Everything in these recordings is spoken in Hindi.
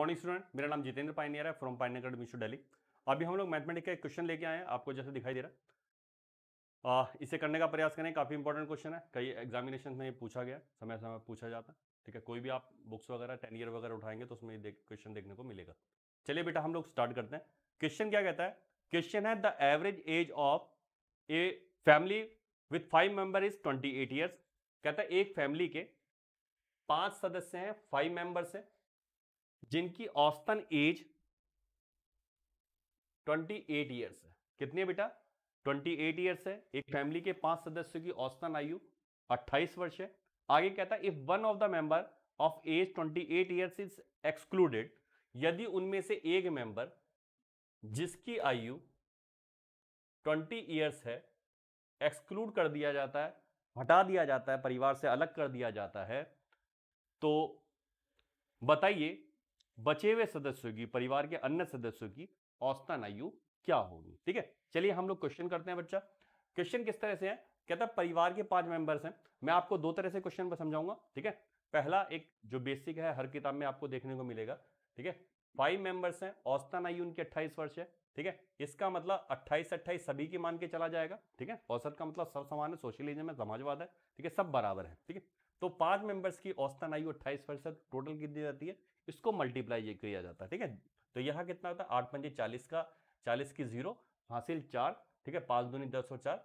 मॉर्निंग स्टूडेंट मेरा नाम जितेंद्र पाइनियर है from Pioneer academy today अभी हम लोग मैथमेटिक्स का एक क्वेश्चन लेके आए हैं आपको जैसे दिखाई दे रहा है इसे करने का प्रयास करें काफ़ी इंपॉर्टेंट क्वेश्चन है कई एग्जामिनेशन में पूछा गया समय समय पूछा जाता है ठीक है कोई भी आप बुक्स वगैरह टेन ईयर वगैरह उठाएंगे तो उसमें क्वेश्चन देखने को मिलेगा चलिए बेटा हम लोग स्टार्ट करते हैं क्वेश्चन क्या कहता है क्वेश्चन है the average age of a family with five member is twenty eight years कहता है एक फैमिली के पांच सदस्य हैं फाइव मेंबर्स हैं जिनकी औसतन एज 28 ईयर्स है कितनी है बेटा 28 ईयर्स है एक फैमिली के पांच सदस्यों की औसतन आयु 28 वर्ष है आगे कहता है if one of the member of age 28 years is excluded यदि उनमें से एक मेंबर जिसकी आयु 20 ईयर्स है एक्सक्लूड कर दिया जाता है हटा दिया जाता है परिवार से अलग कर दिया जाता है तो बताइए बचे हुए सदस्यों की परिवार के अन्य सदस्यों की औसतन आयु क्या होगी ठीक है चलिए हम लोग क्वेश्चन करते हैं बच्चा क्वेश्चन किस तरह से है कहता है परिवार के पांच मेंबर्स हैं मैं आपको दो तरह से क्वेश्चन पर समझाऊंगा ठीक है पहला एक जो बेसिक है हर किताब में आपको देखने को मिलेगा ठीक है फाइव मेंबर्स हैं औसतन आयु उनकी अट्ठाईस वर्ष है ठीक है इसका मतलब अट्ठाईस अट्ठाईस सभी की मान के चला जाएगा ठीक है औसत का मतलब सब समान है सोशलिज्म है समाजवाद है ठीक है सब बराबर है ठीक है तो पांच मेंबर्स की औसतन आयु अट्ठाईस फीसद टोटल कितनी जाती है इसको मल्टीप्लाई किया जाता है ठीक है तो यहाँ कितना होता है आठ पंजे चालीस का चालीस की जीरो हासिल चार ठीक है पांच दूनी दस और चार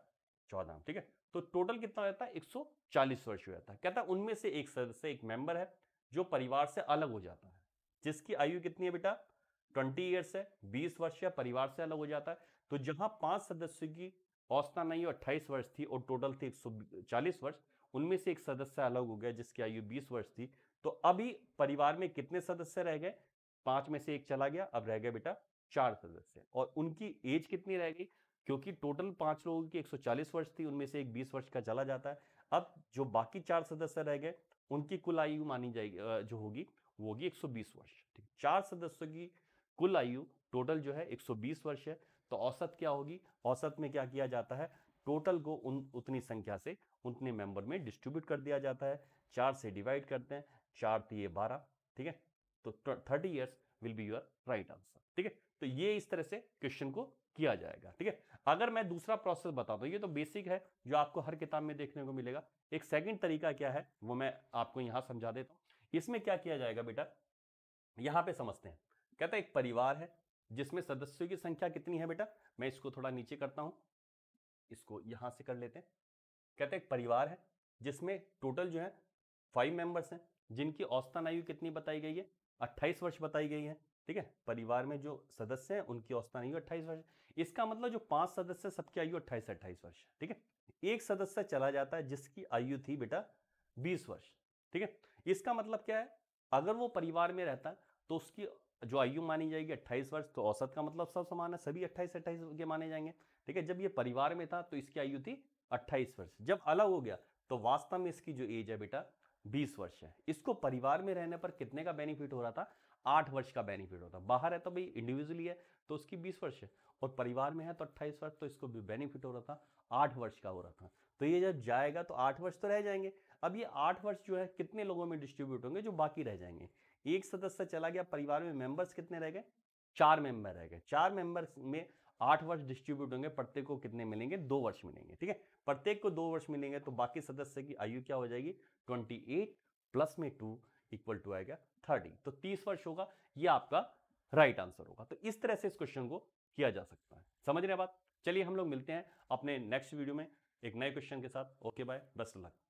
चौदह ठीक है तो टोटल कितना हो जाता है चालीस वर्ष हो जाता है कहता है उनमें से एक सदस्य एक मेंबर है जो परिवार से अलग हो जाता है जिसकी आयु कितनी है बेटा ट्वेंटी ईयर्स है बीस वर्ष या परिवार से अलग हो जाता है तो जहां पांच सदस्यों की औसतन आयु अट्ठाईस वर्ष थी और टोटल थी एक सौ चालीस वर्ष उनमें से एक सदस्य अलग हो गया जिसकी आयु बीस वर्ष थी तो अभी परिवार में कितने सदस्य रह गए पांच में से एक चला गया अब रह गया बेटा चार सदस्य और उनकी एज कितनी रह गई क्योंकि टोटल पांच लोगों की 140 वर्ष थी उनमें से एक 20 वर्ष का चला जाता है अब जो बाकी चार सदस्य रह गए उनकी कुल आयु मानी जाएगी जो होगी वो होगी 120 वर्ष ठीक चार सदस्यों की कुल आयु टोटल जो है 120 वर्ष है तो औसत क्या होगी औसत में क्या किया जाता है टोटल को उन उतनी संख्या से उतने मेंबर में डिस्ट्रीब्यूट कर दिया जाता है चार से डिवाइड करते हैं चार तो ये बारह ठीक है तो thirty years will be your right answer ठीक है तो ये इस तरह से क्वेश्चन को किया जाएगा ठीक है अगर मैं दूसरा प्रोसेस बताता हूँ ये तो बेसिक है जो आपको हर किताब में देखने को मिलेगा एक सेकेंड तरीका क्या है वो मैं आपको यहाँ समझा देता हूँ इसमें क्या किया जाएगा बेटा यहाँ पे समझते हैं कहता है एक परिवार है जिसमें सदस्यों की संख्या कितनी है बेटा मैं इसको थोड़ा नीचे करता हूँ इसको यहां से कर लेते हैं कहते हैं परिवार है जिसमें टोटल जो है फाइव मेंबर्स हैं जिनकी औसतन आयु कितनी बताई गई है अट्ठाईस वर्ष बताई गई है ठीक है परिवार में जो सदस्य हैं उनकी औसतन आयु अट्ठाईस वर्ष इसका मतलब जो पांच सदस्य सबकी आयु अट्ठाईस अट्ठाईस वर्ष ठीक है एक सदस्य चला जाता है जिसकी आयु थी बेटा बीस वर्ष ठीक है इसका मतलब क्या है अगर वो परिवार में रहता तो उसकी जो आयु मानी जाएगी अट्ठाईस वर्ष तो औसत का मतलब सब समान है सभी अट्ठाईस अट्ठाईस के माने जाएंगे ठीक है जब ये परिवार में था तो इसकी आयु थी अट्ठाईस वर्ष जब अलग हो गया तो वास्तव में इसकी जो एज है बेटा बीस वर्ष है इसको परिवार में रहने पर कितने का बेनिफिट हो रहा था आठ वर्ष का बेनिफिट होता बाहर है तो भाई इंडिविजुअली है तो उसकी बीस वर्ष है और परिवार में है तो अट्ठाईस वर्ष तो इसको भी बेनिफिट हो रहा था आठ वर्ष का हो रहा था तो ये जब जाएगा तो आठ वर्ष तो रह जाएंगे अब ये आठ वर्ष जो है कितने लोगों में डिस्ट्रीब्यूट होंगे जो बाकी रह जाएंगे एक सदस्य चला गया परिवार में मेंबर्स कितने रह गए चार मेंबर रह गए चार मेंबर्स में आठ वर्ष डिस्ट्रीब्यूट होंगे प्रत्येक को कितने मिलेंगे दो वर्ष मिलेंगे ठीक है प्रत्येक को दो वर्ष मिलेंगे तो बाकी सदस्य की आयु क्या हो जाएगी ट्वेंटी एट प्लस में टू इक्वल टू आएगा थर्टी तो तीस वर्ष होगा ये आपका राइट आंसर होगा तो इस तरह से इस क्वेश्चन को किया जा सकता है समझ रहे बात चलिए हम लोग मिलते हैं अपने नेक्स्ट वीडियो में एक नए क्वेश्चन के साथ ओके बाय बेस्ट लक